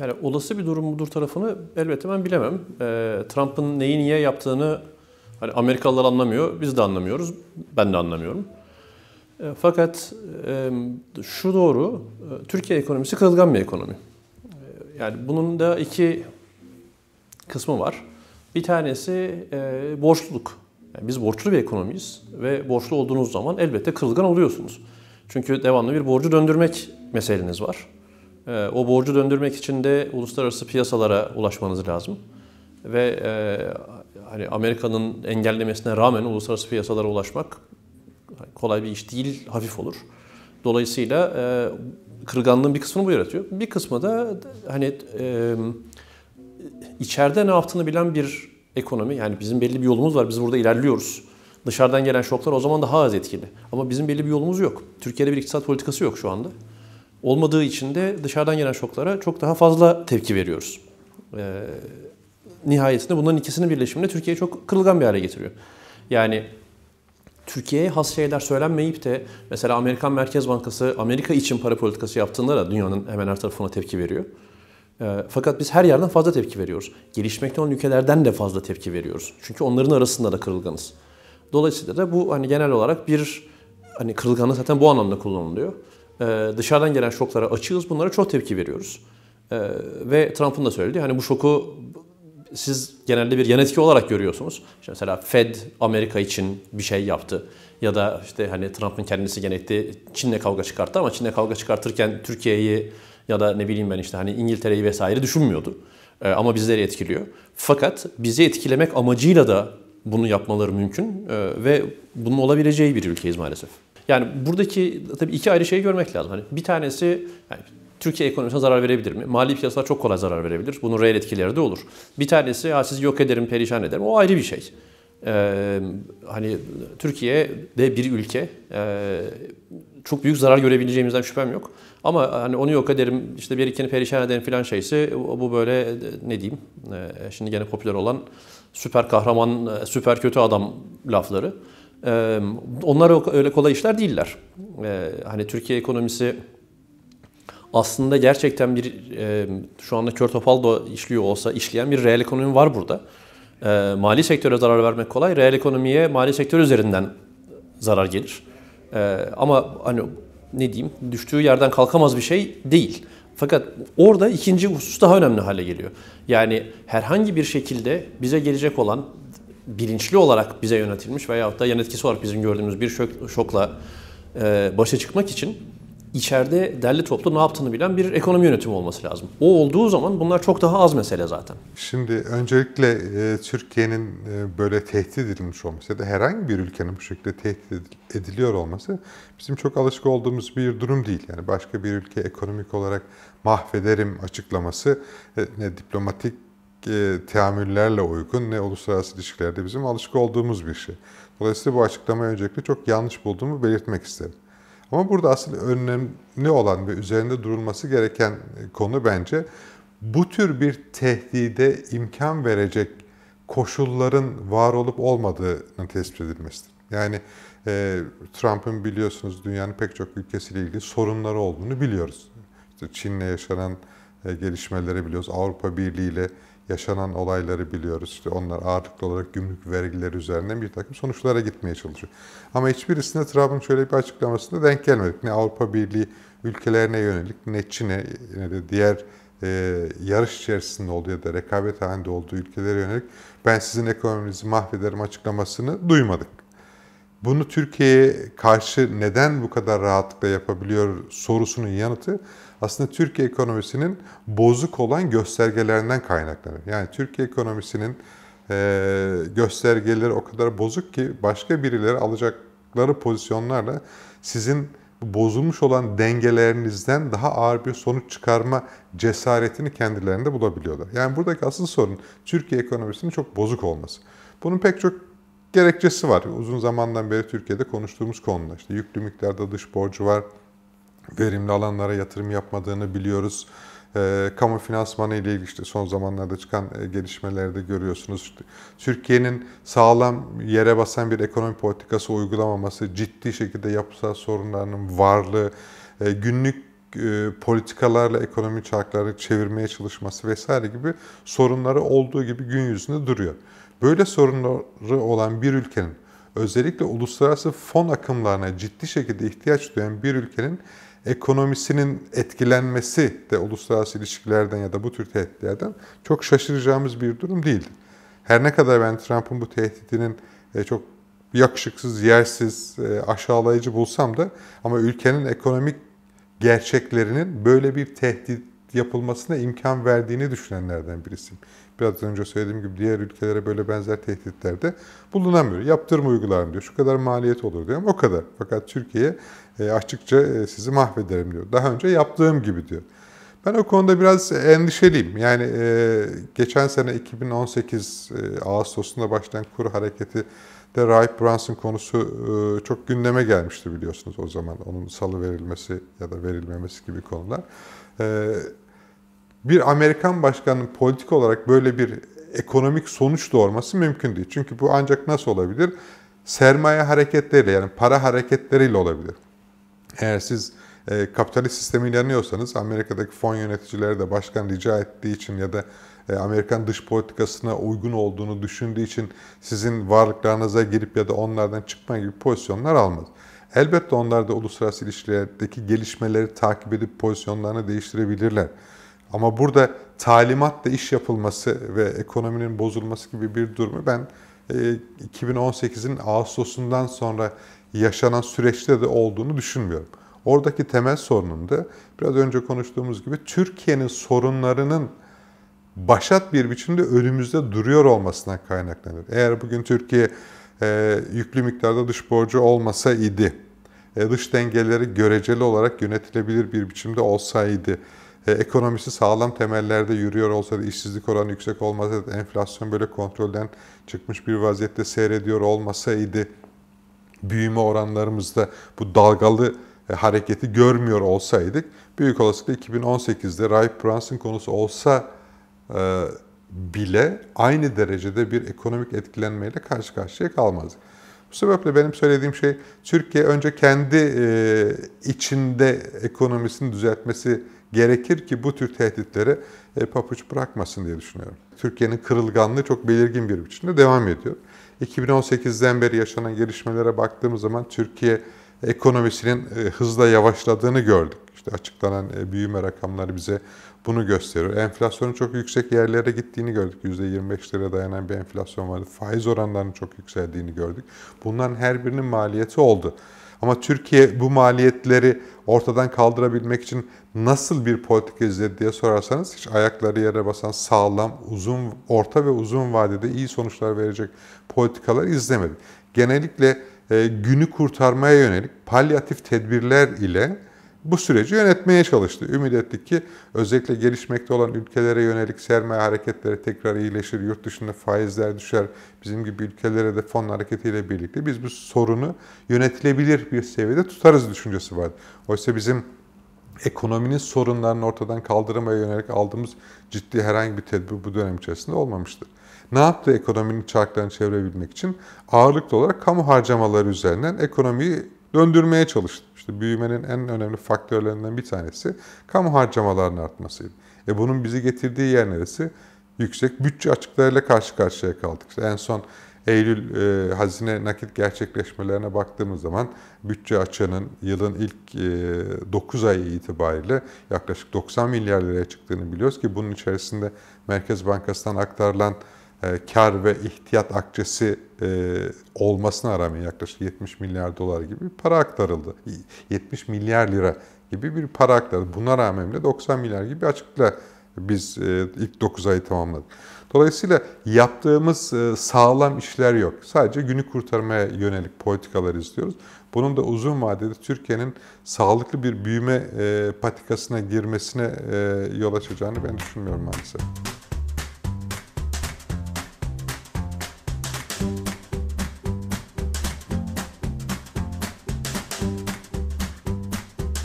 yani olası bir durum mudur tarafını elbette ben bilemem. E, Trump'ın neyi niye yaptığını hani Amerikalılar anlamıyor, biz de anlamıyoruz, ben de anlamıyorum. E, fakat e, şu doğru, e, Türkiye ekonomisi kırılgan bir ekonomi. E, yani bunun da iki kısmı var. Bir tanesi e, borçluluk. Yani biz borçlu bir ekonomiyiz ve borçlu olduğunuz zaman elbette kırılgan oluyorsunuz. Çünkü devamlı bir borcu döndürmek meseleniz var. Ee, o borcu döndürmek için de uluslararası piyasalara ulaşmanız lazım. Ve e, hani Amerika'nın engellemesine rağmen uluslararası piyasalara ulaşmak kolay bir iş değil, hafif olur. Dolayısıyla e, kırganlığın bir kısmını bu yaratıyor. Bir kısmı da hani e, içeride ne yaptığını bilen bir ekonomi. Yani bizim belli bir yolumuz var, biz burada ilerliyoruz. Dışarıdan gelen şoklar o zaman daha az etkili. Ama bizim belli bir yolumuz yok. Türkiye'de bir iktisat politikası yok şu anda olmadığı için de dışarıdan gelen şoklara çok daha fazla tepki veriyoruz. E, nihayetinde bunların ikisinin birleşimine Türkiye çok kırılgan bir hale getiriyor. Yani Türkiye'ye has şeyler söylenmeyip de mesela Amerikan Merkez Bankası Amerika için para politikası yaptığında da dünyanın hemen her tarafına tepki veriyor. E, fakat biz her yerden fazla tepki veriyoruz. Gelişmekte olan ülkelerden de fazla tepki veriyoruz. Çünkü onların arasında da kırılganız. Dolayısıyla da bu hani genel olarak bir hani kırılganlık zaten bu anlamda kullanılıyor. Ee, dışarıdan gelen şoklara açığız. Bunlara çok tepki veriyoruz. Ee, ve Trump'ın da söylediği hani bu şoku siz genelde bir yan etki olarak görüyorsunuz. İşte mesela Fed Amerika için bir şey yaptı ya da işte hani Trump'ın kendisi genellikle Çin'le kavga çıkarttı ama Çin'le kavga çıkartırken Türkiye'yi ya da ne bileyim ben işte hani İngiltere'yi vesaire düşünmüyordu. Ee, ama bizleri etkiliyor. Fakat bizi etkilemek amacıyla da bunu yapmaları mümkün ve bunun olabileceği bir ülkeyiz maalesef. Yani buradaki tabii iki ayrı şeyi görmek lazım. Hani bir tanesi yani Türkiye ekonomisine zarar verebilir mi? Mali piyasalar çok kolay zarar verebilir. Bunun reel etkileri de olur. Bir tanesi ya sizi yok ederim, perişan ederim. O ayrı bir şey. Ee, hani Türkiye de bir ülke e, çok büyük zarar görebileceğimizden şüphem yok. Ama e, hani onu yok ederim, işte bir ikini perişan ederim filan şeyse e, bu böyle e, ne diyeyim, şimdi gene popüler olan süper kahraman, süper kötü adam lafları. Onlar öyle kolay işler değiller. Hani Türkiye ekonomisi aslında gerçekten bir şu anda kör topal da işliyor olsa işleyen bir reel ekonomi var burada. Mali sektöre zarar vermek kolay. Reel ekonomiye mali sektör üzerinden zarar gelir. Ama hani ne diyeyim düştüğü yerden kalkamaz bir şey değil. Fakat orada ikinci husus daha önemli hale geliyor. Yani herhangi bir şekilde bize gelecek olan bilinçli olarak bize yönetilmiş veyahut da yan etkisi olarak bizim gördüğümüz bir şok, şokla e, başa çıkmak için içeride derli toplu ne yaptığını bilen bir ekonomi yönetimi olması lazım. O olduğu zaman bunlar çok daha az mesele zaten. Şimdi öncelikle e, Türkiye'nin e, böyle tehdit edilmiş olması ya da herhangi bir ülkenin bu şekilde tehdit ediliyor olması bizim çok alışık olduğumuz bir durum değil. Yani başka bir ülke ekonomik olarak mahvederim açıklaması e, ne diplomatik e, teamüllerle uygun ne uluslararası ilişkilerde bizim alışık olduğumuz bir şey. Dolayısıyla bu açıklamayı öncelikle çok yanlış bulduğumu belirtmek isterim. Ama burada asıl önemli olan ve üzerinde durulması gereken e, konu bence bu tür bir tehdide imkan verecek koşulların var olup olmadığını tespit edilmesidir. Yani e, Trump'ın biliyorsunuz dünyanın pek çok ülkesiyle ilgili sorunları olduğunu biliyoruz. İşte Çin'le yaşanan e, gelişmeleri biliyoruz. Avrupa Birliği ile yaşanan olayları biliyoruz. İşte onlar ağırlıklı olarak gümrük vergileri üzerinden bir takım sonuçlara gitmeye çalışıyor. Ama hiçbirisinde Trump'ın şöyle bir açıklamasında denk gelmedik. Ne Avrupa Birliği ülkelerine yönelik ne Çin'e ne de diğer e, yarış içerisinde olduğu ya da rekabet halinde olduğu ülkelere yönelik ben sizin ekonominizi mahvederim açıklamasını duymadık. Bunu Türkiye'ye karşı neden bu kadar rahatlıkla yapabiliyor sorusunun yanıtı aslında Türkiye ekonomisinin bozuk olan göstergelerinden kaynaklanır. Yani Türkiye ekonomisinin e, göstergeleri o kadar bozuk ki başka birileri alacakları pozisyonlarla sizin bozulmuş olan dengelerinizden daha ağır bir sonuç çıkarma cesaretini kendilerinde bulabiliyorlar. Yani buradaki asıl sorun Türkiye ekonomisinin çok bozuk olması. Bunun pek çok gerekçesi var. Uzun zamandan beri Türkiye'de konuştuğumuz konuda. İşte yüklü miktarda dış borcu var. Verimli alanlara yatırım yapmadığını biliyoruz. E, kamu finansmanı ile ilgili işte son zamanlarda çıkan e, gelişmelerde görüyorsunuz. İşte, Türkiye'nin sağlam yere basan bir ekonomi politikası uygulamaması, ciddi şekilde yapısal sorunlarının varlığı, e, günlük e, politikalarla ekonomi çarkları çevirmeye çalışması vesaire gibi sorunları olduğu gibi gün yüzünde duruyor. Böyle sorunları olan bir ülkenin, özellikle uluslararası fon akımlarına ciddi şekilde ihtiyaç duyan bir ülkenin ekonomisinin etkilenmesi de uluslararası ilişkilerden ya da bu tür tehditlerden çok şaşıracağımız bir durum değildi. Her ne kadar ben Trump'ın bu tehditinin e, çok yakışıksız, yersiz, e, aşağılayıcı bulsam da ama ülkenin ekonomik gerçeklerinin böyle bir tehdit yapılmasına imkan verdiğini düşünenlerden birisiyim. Biraz önce söylediğim gibi diğer ülkelere böyle benzer tehditlerde bulunamıyor. Yaptırım uygularım diyor. Şu kadar maliyet olur diyorum. O kadar. Fakat Türkiye e, açıkça e, sizi mahvederim diyor. Daha önce yaptığım gibi diyor. Ben o konuda biraz endişeliyim. Yani e, geçen sene 2018 Ağustos'unda başlayan kuru hareketi de Rahip Brunson konusu çok gündeme gelmişti biliyorsunuz o zaman. Onun salı verilmesi ya da verilmemesi gibi konular bir Amerikan başkanının politik olarak böyle bir ekonomik sonuç doğurması mümkün değil. Çünkü bu ancak nasıl olabilir? Sermaye hareketleriyle yani para hareketleriyle olabilir. Eğer siz e, kapitalist sistemin inanıyorsanız, Amerika'daki fon yöneticileri de başkan rica ettiği için ya da e, Amerikan dış politikasına uygun olduğunu düşündüğü için sizin varlıklarınıza girip ya da onlardan çıkma gibi pozisyonlar almaz. Elbette onlar da uluslararası ilişkilerdeki gelişmeleri takip edip pozisyonlarını değiştirebilirler. Ama burada talimatla iş yapılması ve ekonominin bozulması gibi bir durumu ben 2018'in e, Ağustos'undan sonra yaşanan süreçte de olduğunu düşünmüyorum. Oradaki temel sorunun da biraz önce konuştuğumuz gibi Türkiye'nin sorunlarının başat bir biçimde önümüzde duruyor olmasından kaynaklanır. Eğer bugün Türkiye e, yüklü miktarda dış borcu olmasa idi, e, dış dengeleri göreceli olarak yönetilebilir bir biçimde olsaydı, e, ekonomisi sağlam temellerde yürüyor olsaydı, işsizlik oranı yüksek olmasaydı, enflasyon böyle kontrolden çıkmış bir vaziyette seyrediyor olmasaydı, büyüme oranlarımızda bu dalgalı e, hareketi görmüyor olsaydık, büyük olasılıkla 2018'de Ray Brunson konusu olsa e, bile aynı derecede bir ekonomik etkilenmeyle karşı karşıya kalmazdık. Bu sebeple benim söylediğim şey Türkiye önce kendi içinde ekonomisini düzeltmesi gerekir ki bu tür tehditlere e, papuç bırakmasın diye düşünüyorum. Türkiye'nin kırılganlığı çok belirgin bir biçimde devam ediyor. 2018'den beri yaşanan gelişmelere baktığımız zaman Türkiye ekonomisinin e, hızla yavaşladığını gördük işte açıklanan e, büyüme rakamları bize bunu gösteriyor. Enflasyonun çok yüksek yerlere gittiğini gördük. %25'lere dayanan bir enflasyon vardı. Faiz oranlarının çok yükseldiğini gördük. Bunların her birinin maliyeti oldu. Ama Türkiye bu maliyetleri ortadan kaldırabilmek için nasıl bir politika izledi diye sorarsanız hiç ayakları yere basan sağlam, uzun, orta ve uzun vadede iyi sonuçlar verecek politikalar izlemedi. Genellikle e, günü kurtarmaya yönelik palyatif tedbirler ile bu süreci yönetmeye çalıştı. Ümit ettik ki özellikle gelişmekte olan ülkelere yönelik sermaye hareketleri tekrar iyileşir, yurt dışında faizler düşer, bizim gibi ülkelere de fon hareketiyle birlikte biz bu sorunu yönetilebilir bir seviyede tutarız düşüncesi vardı. Oysa bizim ekonominin sorunlarını ortadan kaldırmaya yönelik aldığımız ciddi herhangi bir tedbir bu dönem içerisinde olmamıştır. Ne yaptı ekonominin çarklarını çevirebilmek için? Ağırlıklı olarak kamu harcamaları üzerinden ekonomiyi döndürmeye çalıştı. İşte büyümenin en önemli faktörlerinden bir tanesi kamu harcamalarının artmasıydı. E bunun bizi getirdiği yer neresi? Yüksek bütçe açıklarıyla karşı karşıya kaldık. İşte en son Eylül e, hazine nakit gerçekleşmelerine baktığımız zaman bütçe açığının yılın ilk e, 9 ayı itibariyle yaklaşık 90 milyar liraya çıktığını biliyoruz ki bunun içerisinde Merkez Bankası'ndan aktarılan e, kar ve ihtiyat akçesi e, olmasına rağmen yaklaşık 70 milyar dolar gibi bir para aktarıldı. 70 milyar lira gibi bir para aktarıldı. Buna rağmen de 90 milyar gibi açıkla biz e, ilk 9 ayı tamamladık. Dolayısıyla yaptığımız sağlam işler yok. Sadece günü kurtarmaya yönelik politikalar izliyoruz. Bunun da uzun vadede Türkiye'nin sağlıklı bir büyüme patikasına girmesine yol açacağını ben düşünmüyorum maalesef.